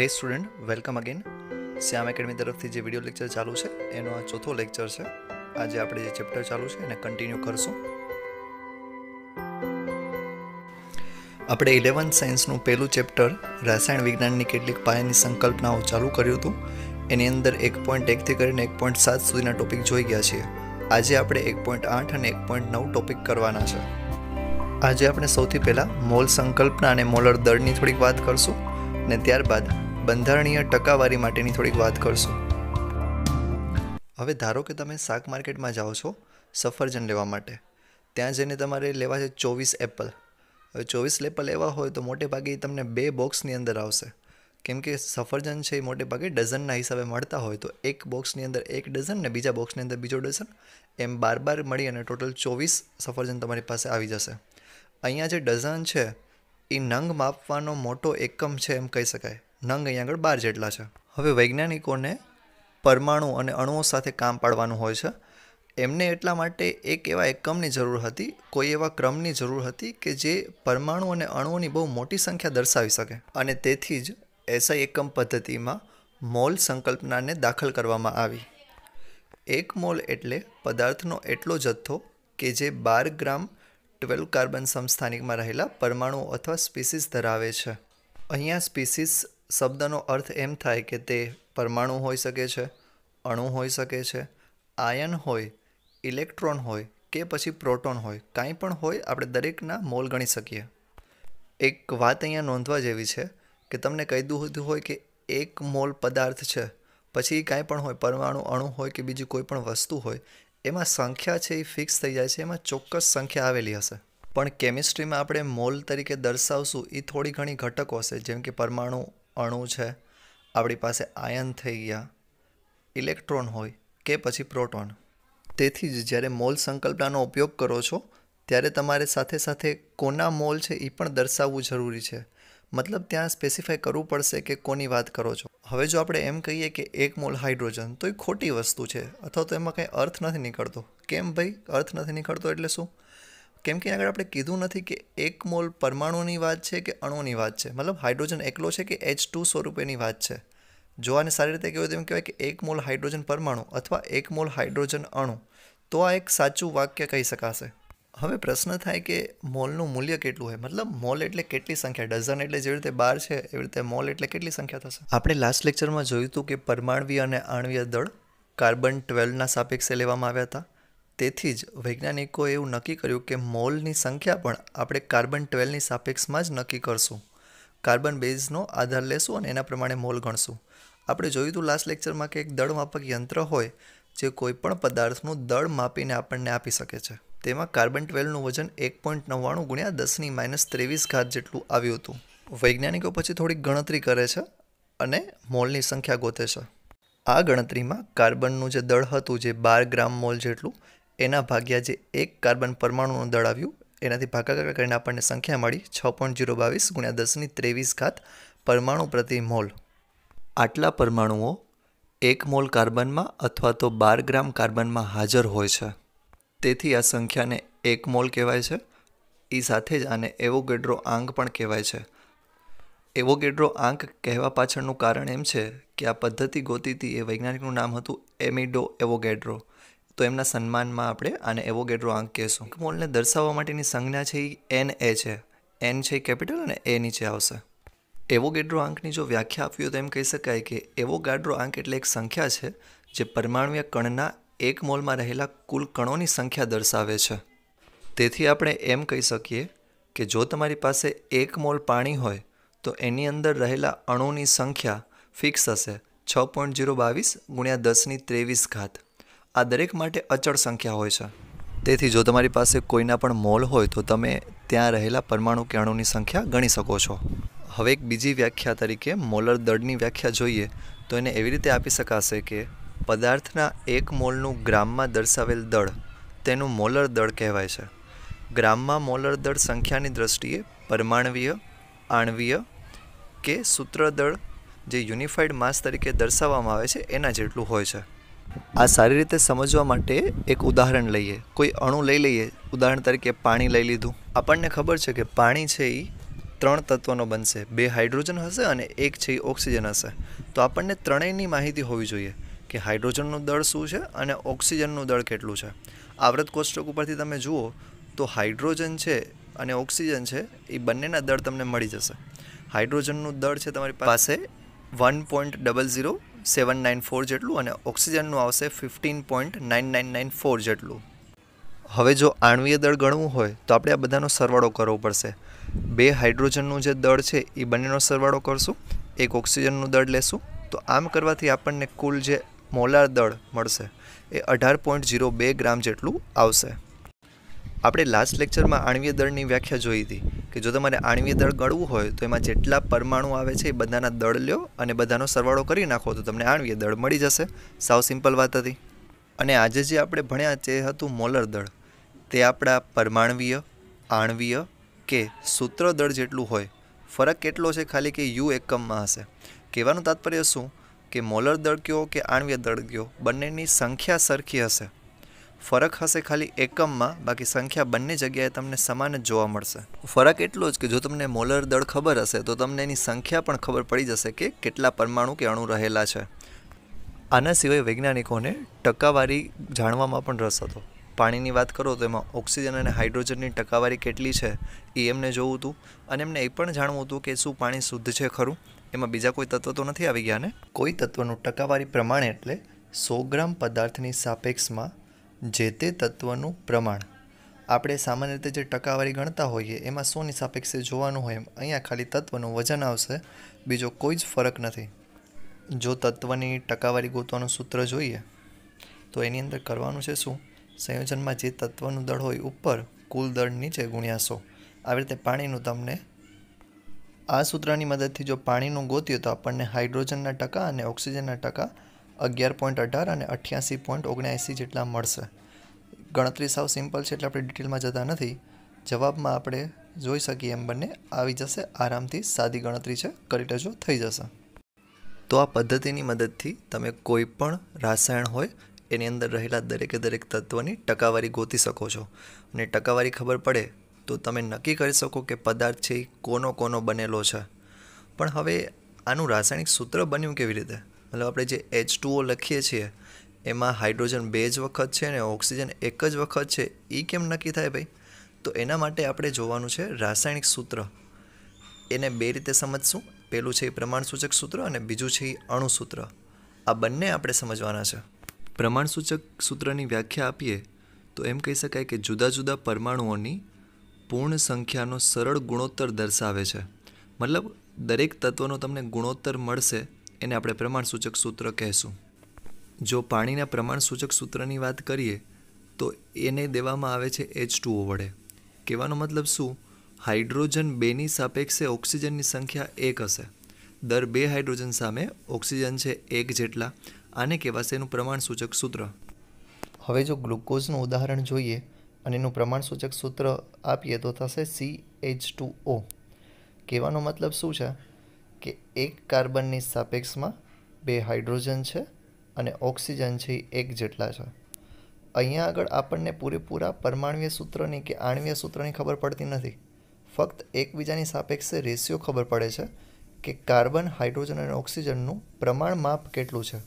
હે student welcome again Shyam academy તરફથી જે વિડીયો લેક્ચર ચાલુ છે એનો આ ચોથો લેક્ચર છે આજે આપણે જે ચેપ્ટર ચાલુ છે એને કન્ટિન્યુ કરશું આપણે ઇલેવન્થ સાયન્સનું પહેલું ચેપ્ટર રસાયણ વિજ્ઞાનની કેટલીક પાયાની સંકલ્પનાઓ ચાલુ કર્યું હતું એની અંદર એક પોઈન્ટ એકથી કરીને એક પોઈન્ટ સાત સુધીના ટોપિક જોઈ ગયા છીએ આજે આપણે એક પોઈન્ટ આઠ અને એક પોઈન્ટ નવ ટોપિક કરવાના છે આજે આપણે સૌથી પહેલાં મોલ સંકલ્પના અને મોલર દળની થોડીક વાત કરશું ને ત્યારબાદ બંધારણીય ટકાવારી માટેની થોડીક વાત કરશો હવે ધારો કે તમે શાક માર્કેટમાં જાઓ છો સફરજન લેવા માટે ત્યાં જઈને તમારે લેવા છે ચોવીસ એપલ હવે ચોવીસ એપલ એવા હોય તો મોટે ભાગે તમને બે બોક્સની અંદર આવશે કેમ કે સફરજન છે એ મોટે ભાગે ડઝનના હિસાબે મળતા હોય તો એક બોક્સની અંદર એક ડઝન ને બીજા બોક્સની અંદર બીજો ડઝન એમ બાર બાર મળી અને ટોટલ ચોવીસ સફરજન તમારી પાસે આવી જશે અહીંયા જે ડઝન છે એ નંગ માપવાનો મોટો એકમ છે એમ કહી શકાય નંગ અહીં આગળ બાર જેટલા છે હવે વૈજ્ઞાનિકોને પરમાણુ અને અણુઓ સાથે કામ પાડવાનું હોય છે એમને એટલા માટે એક એવા એકમની જરૂર હતી કોઈ એવા ક્રમની જરૂર હતી કે જે પરમાણુ અને અણુઓની બહુ મોટી સંખ્યા દર્શાવી શકે અને તેથી જ એસઆઈ એકમ પદ્ધતિમાં મોલ સંકલ્પનાને દાખલ કરવામાં આવી એક મોલ એટલે પદાર્થનો એટલો જથ્થો કે જે બાર ગ્રામ ટ્વેલ્વ કાર્બન સમસ્થાનિકમાં રહેલા પરમાણુ અથવા સ્પીસીસ ધરાવે છે અહીંયા સ્પીસીસ શબ્દનો અર્થ એમ થાય કે તે પરમાણુ હોઈ શકે છે અણુ હોઈ શકે છે આયન હોય ઇલેક્ટ્રોન હોય કે પછી પ્રોટોન હોય કાંઈ પણ હોય આપણે દરેકના મોલ ગણી શકીએ એક વાત અહીંયા નોંધવા જેવી છે કે તમને કહી દીધું હોય કે એક મોલ પદાર્થ છે પછી કાંઈ પણ હોય પરમાણુ અણુ હોય કે બીજી કોઈ પણ વસ્તુ હોય એમાં સંખ્યા છે એ ફિક્સ થઈ જાય છે એમાં ચોક્કસ સંખ્યા આવેલી હશે પણ કેમિસ્ટ્રીમાં આપણે મોલ તરીકે દર્શાવશું એ થોડી ઘણી ઘટકો હશે જેમ કે પરમાણુ અણુ છે આપણી પાસે આયન થઈ ગયા ઇલેક્ટ્રોન હોય કે પછી પ્રોટોન તેથી જ જ્યારે મોલ સંકલ્પનાનો ઉપયોગ કરો છો ત્યારે તમારે સાથે સાથે કોના મોલ છે એ પણ દર્શાવવું જરૂરી છે મતલબ ત્યાં સ્પેસિફાઈ કરવું પડશે કે કોની વાત કરો છો હવે જો આપણે એમ કહીએ કે એક મોલ હાઇડ્રોજન તો એ ખોટી વસ્તુ છે અથવા તો એમાં કંઈ અર્થ નથી નીકળતો કેમ ભાઈ અર્થ નથી નીકળતો એટલે શું કેમ કે આગળ આપણે કીધું નથી કે એક મોલ પરમાણુની વાત છે કે અણુની વાત છે મતલબ હાઇડ્રોજન એકલો છે કે એચ ટુ સ્વરૂપેની વાત છે જો આને સારી રીતે કહેવાય તેમ કહેવાય કે એક મોલ હાઇડ્રોજન પરમાણુ અથવા એક મોલ હાઇડ્રોજન અણુ તો આ એક સાચું વાક્ય કહી શકાશે હવે પ્રશ્ન થાય કે મોલનું મૂલ્ય કેટલું હોય મતલબ મોલ એટલે કેટલી સંખ્યા ડઝન એટલે જેવી રીતે બાર છે એવી રીતે મોલ એટલે કેટલી સંખ્યા થશે આપણે લાસ્ટ લેક્ચરમાં જોયું હતું કે પરમાણવીય અને આણવીય દળ કાર્બન ટ્વેલ્વના સાપેક્ષે લેવામાં આવ્યા હતા તેથી જ વૈજ્ઞાનિકોએ એવું નક્કી કર્યું કે મોલની સંખ્યા પણ આપણે કાર્બન ટ્વેલ્વની સાપેક્ષમાં જ નક્કી કરશું કાર્બન બેઝનો આધાર લેશું અને એના પ્રમાણે મોલ ગણશું આપણે જોયું હતું લાસ્ટ લેક્ચરમાં કે એક દળ માપક યંત્ર હોય જે કોઈપણ પદાર્થનું દળ માપીને આપણને આપી શકે છે તેમાં કાર્બન ટ્વેલ્વનું વજન એક પોઈન્ટ નવ્વાણું ગુણ્યા દસની માઇનસ ત્રેવીસ ઘાત જેટલું આવ્યું હતું વૈજ્ઞાનિકો પછી થોડીક ગણતરી કરે છે અને મોલની સંખ્યા ગોતે છે આ ગણતરીમાં કાર્બનનું જે દળ હતું જે બાર ગ્રામ મોલ જેટલું એના ભાગ્યા જે એક કાર્બન પરમાણુનું દળ આવ્યું એનાથી ભાગાકાર કરીને આપણને સંખ્યા મળી છ પોઈન્ટ જીરો બાવીસ ગુણ્યા દસની ત્રેવીસ ઘાત પરમાણુ પ્રતિ મોલ આટલા પરમાણુઓ એક મોલ કાર્બનમાં અથવા તો બાર ગ્રામ કાર્બનમાં હાજર હોય છે તેથી આ સંખ્યાને એક મોલ કહેવાય છે એ સાથે જ આને એવોગેડ્રો આંક પણ કહેવાય છે એવોગેડ્રો આંક કહેવા પાછળનું કારણ એમ છે કે આ પદ્ધતિ ગોતીતી એ વૈજ્ઞાનિકનું નામ હતું એમિડો એવોગેડ્રો તો એમના સન્માનમાં આપણે આને એવોગેડ્રો આંક કહેશું મોલને દર્શાવવા માટેની સંજ્ઞા છે એ એન એ છે એન છે કેપિટલ અને એ નીચે આવશે એવોગેડ્રો આંકની જો વ્યાખ્યા આપવી હોય તો એમ કહી શકાય કે એવોગાડ્રો આંક એટલે એક સંખ્યા છે જે પરમાણુય કણના એક મોલમાં રહેલા કુલ કણોની સંખ્યા દર્શાવે છે તેથી આપણે એમ કહી શકીએ કે જો તમારી પાસે એક મોલ પાણી હોય તો એની અંદર રહેલા અણુની સંખ્યા ફિક્સ હશે છ પોઈન્ટ જીરો બાવીસ ગુણ્યા દસની ત્રેવીસ ઘાત આ દરેક માટે અચળ સંખ્યા હોય છે તેથી જો તમારી પાસે કોઈના પણ મોલ હોય તો તમે ત્યાં રહેલા પરમાણુ કિરણોની સંખ્યા ગણી શકો છો હવે એક બીજી વ્યાખ્યા તરીકે મોલર દળની વ્યાખ્યા જોઈએ તો એને એવી રીતે આપી શકાશે કે પદાર્થના એક મોલનું ગ્રામમાં દર્શાવેલ દળ તેનું મોલર દળ કહેવાય છે ગ્રામમાં મોલર દળ સંખ્યાની દ્રષ્ટિએ પરમાણવીય આણવીય કે સૂત્રદળ જે યુનિફાઈડ માસ તરીકે દર્શાવવામાં આવે છે એના જેટલું હોય છે આ સારી રીતે સમજવા માટે એક ઉદાહરણ લઈએ કોઈ અણુ લઈ લઈએ ઉદાહરણ તરીકે પાણી લઈ લીધું આપણને ખબર છે કે પાણી છે એ ત્રણ તત્વોનો બનશે બે હાઇડ્રોજન હશે અને એક છે એ ઓક્સિજન હશે તો આપણને ત્રણેયની માહિતી હોવી જોઈએ કે હાઇડ્રોજનનું દળ શું છે અને ઓક્સિજનનું દળ કેટલું છે આવૃત કોષ્ટક ઉપરથી તમે જુઓ તો હાઇડ્રોજન છે અને ઓક્સિજન છે એ બંનેના દળ તમને મળી જશે હાઇડ્રોજનનું દળ છે તમારી પાસે one point double zero seven nine four જેટલું અને ઓક્સિજનનું આવશે fifteen point nine nine nine four જેટલું હવે જો આણવીય દળ ગણવું હોય તો આપણે આ બધાનો સરવાળો કરવો પડશે બે હાઇડ્રોજનનું જે દળ છે એ બંનેનો સરવાળો કરશું એક ઓક્સિજનનું દળ લેશું તો આમ કરવાથી આપણને કુલ જે મોલાર દળ મળશે એ અઢાર પોઈન્ટ જીરો બે ગ્રામ જેટલું આવશે આપણે લાસ્ટ લેક્ચરમાં આણવીય દળની વ્યાખ્યા જોઈ હતી કે જો તમારે આણવીય દળ ગળવું હોય તો એમાં જેટલા પરમાણુ આવે છે એ બધાના દળ લ્યો અને બધાનો સરવાળો કરી નાખો તો તમને આણવીય દળ મળી જશે સાવ સિમ્પલ વાત હતી અને આજે જે આપણે ભણ્યા તે હતું મોલર દળ તે આપણા પરમાણવીય આણવીય કે સૂત્ર દળ જેટલું હોય ફરક કેટલો છે ખાલી કે યુ એકમમાં હશે કહેવાનું તાત્પર્ય શું કે મોલર દળ કયો કે આણવીય દળ કયો બંનેની સંખ્યા સરખી હશે ફરક હશે ખાલી એકમમાં બાકી સંખ્યા બંને જગ્યાએ તમને સમાન જ જોવા મળશે ફરક એટલો જ કે જો તમને મોલર દળ ખબર હશે તો તમને એની સંખ્યા પણ ખબર પડી જશે કે કેટલા પરમાણુ કે અણુ રહેલા છે આના સિવાય વૈજ્ઞાનિકોને ટકાવારી જાણવામાં પણ રસ હતો પાણીની વાત કરો તો એમાં ઓક્સિજન અને હાઇડ્રોજનની ટકાવારી કેટલી છે એ એમને જોવું હતું અને એમને એ પણ જાણવું હતું કે શું પાણી શુદ્ધ છે ખરું એમાં બીજા કોઈ તત્વ તો નથી આવી ગયા ને કોઈ તત્વનું ટકાવારી પ્રમાણે એટલે સો ગ્રામ પદાર્થની સાપેક્ષમાં જે તે તત્વનું પ્રમાણ આપણે સામાન્ય રીતે જે ટકાવારી ગણતા હોઈએ એમાં સોની સાપેક્ષે જોવાનું હોય એમ અહીંયા ખાલી તત્વનું વજન આવશે બીજો કોઈ જ ફરક નથી જો તત્વની ટકાવારી ગોતવાનું સૂત્ર જોઈએ તો એની અંદર કરવાનું છે શું સંયોજનમાં જે તત્વનું દળ હોય ઉપર કુલ દળ નીચે ગુણ્યા સો આવી રીતે પાણીનું તમને આ સૂત્રની મદદથી જો પાણીનું ગોતીએ તો આપણને હાઇડ્રોજનના ટકા અને ઓક્સિજનના ટકા અગિયાર પોઈન્ટ અઢાર અને અઠ્યાસી પોઈન્ટ ઓગણએંસી જેટલા મળશે ગણતરી સાવ સિમ્પલ છે એટલે આપણે ડિટેલમાં જતા નથી જવાબમાં આપણે જોઈ શકીએ એમ બંને આવી જશે આરામથી સાદી ગણતરી છે કરી લેજો થઈ જશે તો આ પદ્ધતિની મદદથી તમે કોઈ પણ રાસાયણ હોય એની અંદર રહેલા દરેકે દરેક તત્વની ટકાવારી ગોતી શકો છો અને ટકાવારી ખબર પડે તો તમે નક્કી કરી શકો કે પદાર્થ છે એ કોનો કોનો બનેલો છે પણ હવે આનું રાસાયણિક સૂત્ર બન્યું કેવી રીતે મતલબ આપણે જે એચ ટુઓ લખીએ છીએ એમાં હાઇડ્રોજન બે જ વખત છે ને ઓક્સિજન એક જ વખત છે એ કેમ નક્કી થાય ભાઈ તો એના માટે આપણે જોવાનું છે રાસાયણિક સૂત્ર એને બે રીતે સમજશું પહેલું છે એ પ્રમાણસૂચક સૂત્ર અને બીજું છે એ અણુસૂત્ર આ બંને આપણે સમજવાના છે પ્રમાણસૂચક સૂત્રની વ્યાખ્યા આપીએ તો એમ કહી શકાય કે જુદા જુદા પરમાણુઓની પૂર્ણ સંખ્યાનો સરળ ગુણોત્તર દર્શાવે છે મતલબ દરેક તત્વનો તમને ગુણોત્તર મળશે એને આપણે પ્રમાણસૂચક સૂત્ર કહેશું જો પાણીના પ્રમાણસૂચક સૂત્રની વાત કરીએ તો એને દેવામાં આવે છે એચ ટુઓ વડે કહેવાનો મતલબ શું હાઇડ્રોજન બેની સાપેક્ષે ઓક્સિજનની સંખ્યા એક હશે દર બે હાઇડ્રોજન સામે ઓક્સિજન છે એક જેટલા આને કહેવાશે એનું પ્રમાણસૂચક સૂત્ર હવે જો ગ્લુકોઝનું ઉદાહરણ જોઈએ અને એનું પ્રમાણસૂચક સૂત્ર આપીએ તો થશે સી એચ ટુ ઓ કહેવાનો મતલબ શું છે કે એક કાર્બનની સાપેક્ષમાં બે હાઇડ્રોજન છે અને ઓક્સિજન છે એ એક જેટલા છે અહીંયા આગળ આપણને પૂરેપૂરા પરમાણ્વીય સૂત્રની કે આણ્વીય સૂત્રની ખબર પડતી નથી ફક્ત એકબીજાની સાપેક્ષે રેશિયો ખબર પડે છે કે કાર્બન હાઇડ્રોજન અને ઓક્સિજનનું પ્રમાણ માપ કેટલું છે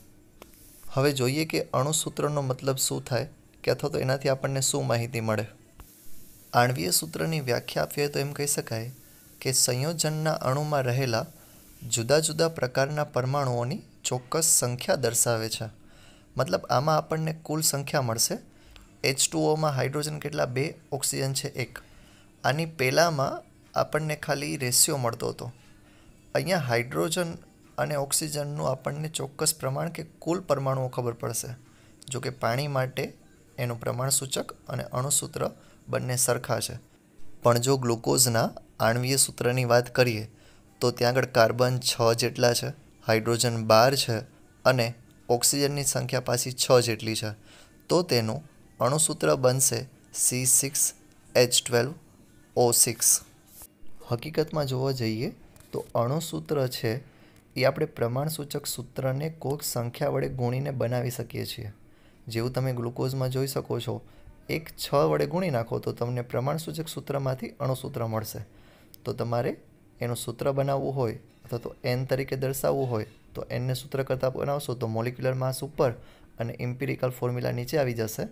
હવે જોઈએ કે અણુસૂત્રનો મતલબ શું થાય કે અથવા તો એનાથી આપણને શું માહિતી મળે આણ્વીય સૂત્રની વ્યાખ્યા આપીએ તો એમ કહી શકાય કે સંયોજનના અણુમાં રહેલા જુદા જુદા પ્રકારના પરમાણુઓની ચોક્કસ સંખ્યા દર્શાવે છે મતલબ આમાં આપણને કુલ સંખ્યા મળશે એચ ટુઓમાં હાઇડ્રોજન કેટલા બે ઓક્સિજન છે એક આની પહેલાંમાં આપણને ખાલી રેશિયો મળતો હતો અહીંયા હાઇડ્રોજન અને ઓક્સિજનનું આપણને ચોક્કસ પ્રમાણ કે કુલ પરમાણુઓ ખબર પડશે જો કે પાણી માટે એનું પ્રમાણ સૂચક અને અણુસૂત્ર બંને સરખા છે પણ જો ગ્લુકોઝના આણવીય સૂત્રની વાત કરીએ તો ત્યાં આગળ કાર્બન છ જેટલા છે હાઇડ્રોજન બાર છે અને ઓક્સિજનની સંખ્યા પાછી છ જેટલી છે તો તેનું અણુસૂત્ર બનશે C six H twelve O six હકીકતમાં જોવા જઈએ તો અણુસૂત્ર છે એ આપણે પ્રમાણસૂચક સૂત્રને કોઈક સંખ્યા વડે ગુણીને બનાવી શકીએ છીએ જેવું તમે ગ્લુકોઝમાં જોઈ શકો છો એક છ વડે ગુણી નાખો તો તમને પ્રમાણસૂચક સૂત્રમાંથી અણુસૂત્ર મળશે તો તમારે એનું સૂત્ર બનાવવું હોય અથવા તો એન તરીકે દર્શાવવું હોય તો એનને સૂત્ર કરતાં બનાવશો તો મોલિક્યુલર માસ ઉપર અને ઇમ્પિરિકલ ફોર્મ્યુલા નીચે આવી જશે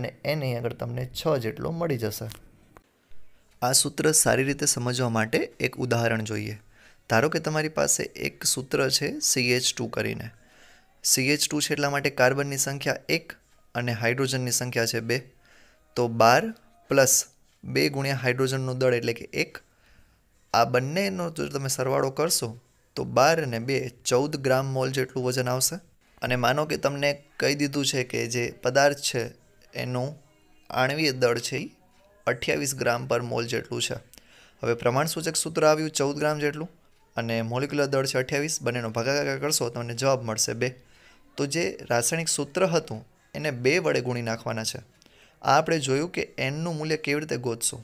અને એન આગળ તમને છ જેટલો મળી જશે આ સૂત્ર સારી રીતે સમજવા માટે એક ઉદાહરણ જોઈએ ધારો કે તમારી પાસે એક સૂત્ર છે સીએચ ટુ કરીને સીએચ ટુ છે એટલા માટે કાર્બનની સંખ્યા એક અને હાઇડ્રોજનની સંખ્યા છે બે તો બાર પ્લસ બે ગુણ્યા હાઇડ્રોજનનું દળ એટલે કે એક આ બંનેનો જો તમે સરવાળો કરશો તો બાર અને બે ચૌદ ગ્રામ મોલ જેટલું વજન આવશે અને માનો કે તમને કહી દીધું છે કે જે પદાર્થ છે એનું આણવીય દળ છે એ અઠ્યાવીસ ગ્રામ પર મોલ જેટલું છે હવે પ્રમાણસૂચક સૂત્ર આવ્યું ચૌદ ગ્રામ જેટલું અને મોલિક્યુલર દળ છે અઠ્યાવીસ બંનેનો ભાગાકાર કરશો તમને જવાબ મળશે બે તો જે રાસાયણિક સૂત્ર હતું એને બે વડે ગુણી નાખવાના છે આ આપણે જોયું કે એનનું મૂલ્ય કેવી રીતે ગોતશું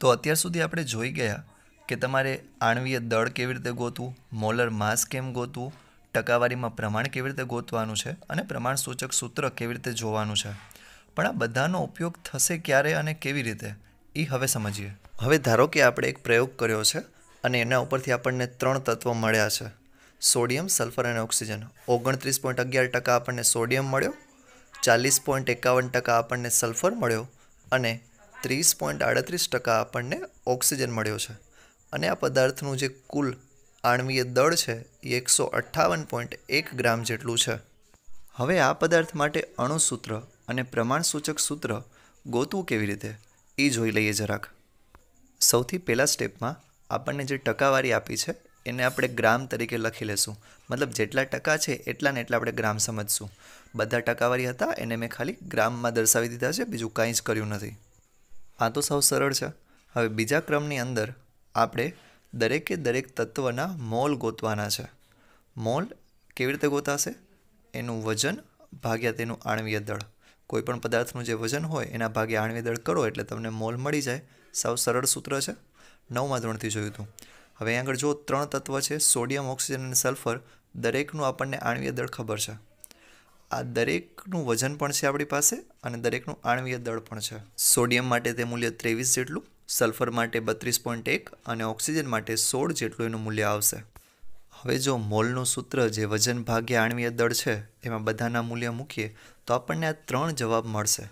તો અત્યાર સુધી આપણે જોઈ ગયા કે તમારે આણવીય દળ કેવી રીતે ગોતવું મોલર માસ કેમ ગોતવું ટકાવારીમાં પ્રમાણ કેવી રીતે ગોતવાનું છે અને પ્રમાણસૂચક સૂત્ર કેવી રીતે જોવાનું છે પણ આ બધાનો ઉપયોગ થશે ક્યારે અને કેવી રીતે એ હવે સમજીએ હવે ધારો કે આપણે એક પ્રયોગ કર્યો છે અને એના ઉપરથી આપણને ત્રણ તત્વો મળ્યા છે સોડિયમ સલ્ફર અને ઓક્સિજન ઓગણત્રીસ પોઈન્ટ અગિયાર ટકા આપણને સોડિયમ મળ્યો ચાલીસ પોઈન્ટ એકાવન ટકા આપણને સલ્ફર મળ્યો અને ત્રીસ પોઈન્ટ આડત્રીસ ટકા આપણને ઓક્સિજન મળ્યો છે અને આ પદાર્થનું જે કુલ આણવીય દળ છે એ એકસો અઠ્ઠાવન પોઈન્ટ એક ગ્રામ જેટલું છે હવે આ પદાર્થ માટે અણુસૂત્ર અને પ્રમાણસૂચક સૂત્ર ગોતવું કેવી રીતે એ જોઈ લઈએ જરાક સૌથી પહેલાં સ્ટેપમાં આપણને જે ટકાવારી આપી છે એને આપણે ગ્રામ તરીકે લખી લેશું મતલબ જેટલા ટકા છે એટલા ને એટલા આપણે ગ્રામ સમજશું બધા ટકાવારી હતા એને મેં ખાલી ગ્રામમાં દર્શાવી દીધા છે બીજું કાંઈ જ કર્યું નથી આ તો સૌ સરળ છે હવે બીજા ક્રમની અંદર આપણે દરેકે દરેક તત્ત્વના મોલ ગોતવાના છે મોલ કેવી રીતે ગોતાશે એનું વજન ભાગ્યા તેનું આણવીય દળ કોઈપણ પદાર્થનું જે વજન હોય એના ભાગે આણવીય દળ કરો એટલે તમને મોલ મળી જાય સાવ સરળ સૂત્ર છે નવમાં ધોરણથી જોયું હતું હવે આગળ જો ત્રણ તત્વ છે સોડિયમ ઓક્સિજન અને સલ્ફર દરેકનું આપણને આણવીય દળ ખબર છે આ દરેકનું વજન પણ છે આપણી પાસે અને દરેકનું આણવીય દળ પણ છે સોડિયમ માટે તે મૂલ્ય ત્રેવીસ જેટલું સલ્ફર માટે બત્રીસ પોઈન્ટ એક અને ઓક્સિજન માટે સોળ જેટલું એનું મૂલ્ય આવશે હવે જો મોલનું સૂત્ર જે વજન ભાગ્યા આણવીય દળ છે એમાં બધાના મૂલ્ય મૂકીએ તો આપણને આ ત્રણ જવાબ મળશે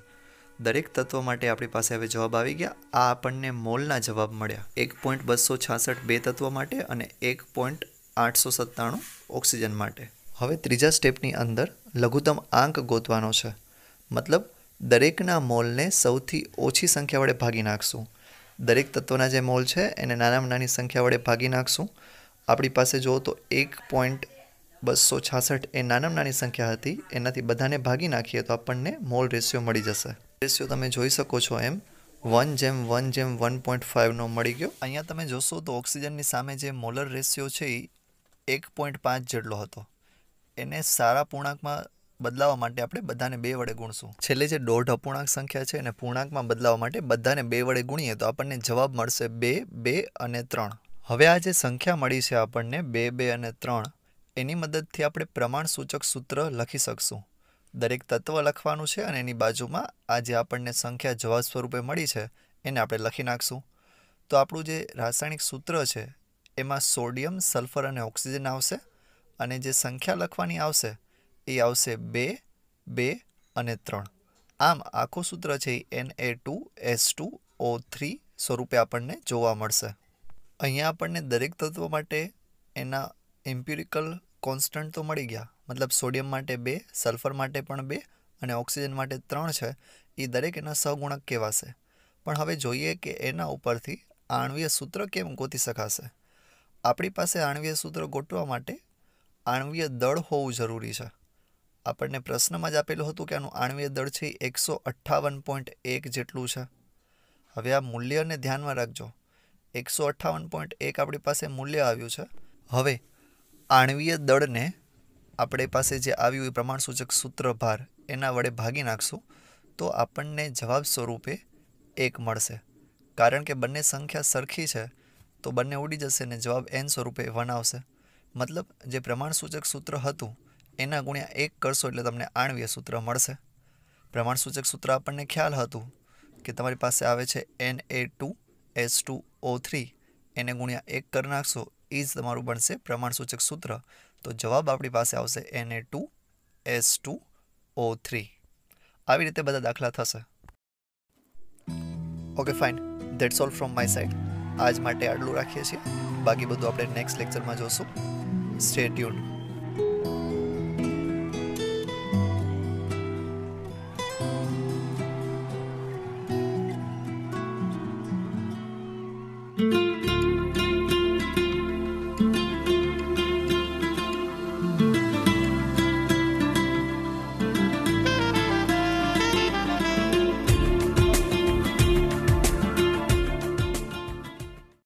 દરેક તત્વ માટે આપણી પાસે હવે જવાબ આવી ગયા આ આપણને મોલના જવાબ મળ્યા એક પોઈન્ટ બસો છાસઠ બે તત્વ માટે અને એક પોઈન્ટ આઠસો સત્તાણું ઓક્સિજન માટે હવે ત્રીજા સ્ટેપની અંદર લઘુત્તમ આંક ગોતવાનો છે મતલબ દરેકના મોલને સૌથી ઓછી સંખ્યા વડે ભાગી નાખશું દરેક તત્વના જે મોલ છે એને નાનામાં નાની સંખ્યા વડે ભાગી નાખશું આપણી પાસે જુઓ તો એક પોઈન્ટ બસો છાસઠ એ નાનામાં નાની સંખ્યા હતી એનાથી બધાને ભાગી નાખીએ તો આપણને મોલ રેશિયો મળી જશે રેશિયો તમે જોઈ શકો છો એમ વન જેમ વન જેમ વન પોઈન્ટ ફાઇવનો મળી ગયો અહીંયા તમે જોશો તો ઓક્સિજનની સામે જે મોલર રેશિયો છે એ એક પોઈન્ટ પાંચ જેટલો હતો એને સારા પૂર્ણાંકમાં બદલાવા માટે આપણે બધાને બે વડે ગુણશું છેલ્લે જે દોઢ અપૂર્ણાંક સંખ્યા છે એને પૂર્ણાંકમાં બદલાવા માટે બધાને બે વડે ગુણીએ તો આપણને જવાબ મળશે બે બે અને ત્રણ હવે આ જે સંખ્યા મળી છે આપણને બે બે અને ત્રણ એની મદદથી આપણે પ્રમાણસૂચક સૂત્ર લખી શકશું દરેક તત્વ લખવાનું છે અને એની બાજુમાં આ જે આપણને સંખ્યા જવાબ સ્વરૂપે મળી છે એને આપણે લખી નાખશું તો આપણું જે રાસાયણિક સૂત્ર છે એમાં સોડિયમ સલ્ફર અને ઓક્સિજન આવશે અને જે સંખ્યા લખવાની આવશે એ આવશે બે બે અને ત્રણ આમ આખું સૂત્ર છે N A two S two O three સ્વરૂપે આપણને જોવા મળશે અહીંયા આપણને દરેક તત્વ માટે એના એમ્પ્યુરિકલ કોન્સ્ટન્ટ તો મળી ગયા મતલબ સોડિયમ માટે બે સલ્ફર માટે પણ બે અને ઓક્સિજન માટે ત્રણ છે એ દરેક એના સહગુણક કહેવાશે પણ હવે જોઈએ કે એના ઉપરથી આણવીય સૂત્ર કેમ ગોતી શકાશે આપણી પાસે આણવીય સૂત્ર ગોઠવા માટે આણવીય દળ હોવું જરૂરી છે આપણને પ્રશ્નમાં જ આપેલું હતું કે આનું આણવીય દળ છે એકસો અઠ્ઠાવન પોઈન્ટ એક જેટલું છે હવે આ મૂલ્યને ધ્યાનમાં રાખજો એકસો અઠ્ઠાવન પોઈન્ટ એક આપણી પાસે મૂલ્ય આવ્યું છે હવે આણવીય દળને આપણે પાસે જે આવ્યું એ પ્રમાણસૂચક સૂત્રભાર એના વડે ભાગી નાખશું તો આપણને જવાબ સ્વરૂપે એક મળશે કારણ કે બંને સંખ્યા સરખી છે તો બંને ઉડી જશે ને જવાબ એન સ્વરૂપે વન આવશે મતલબ જે પ્રમાણસૂચક સૂત્ર હતું એના ગુણ્યા એક કરશો એટલે તમને આણવીય સૂત્ર મળશે પ્રમાણસૂચક સૂત્ર આપણને ખ્યાલ હતું કે તમારી પાસે આવે છે N A two S two O three એને ગુણ્યા એક કરી નાખશો એ જ તમારું બનશે પ્રમાણસૂચક સૂત્ર તો જવાબ આપણી પાસે આવશે N A two S two O three આવી રીતે બધા દાખલા થશે okay fine that's all from my side આજ માટે આટલું રાખીએ છીએ બાકી બધું આપણે નેક્સ્ટ લેક્ચરમાં જોશું સ્ટે ટ્યુન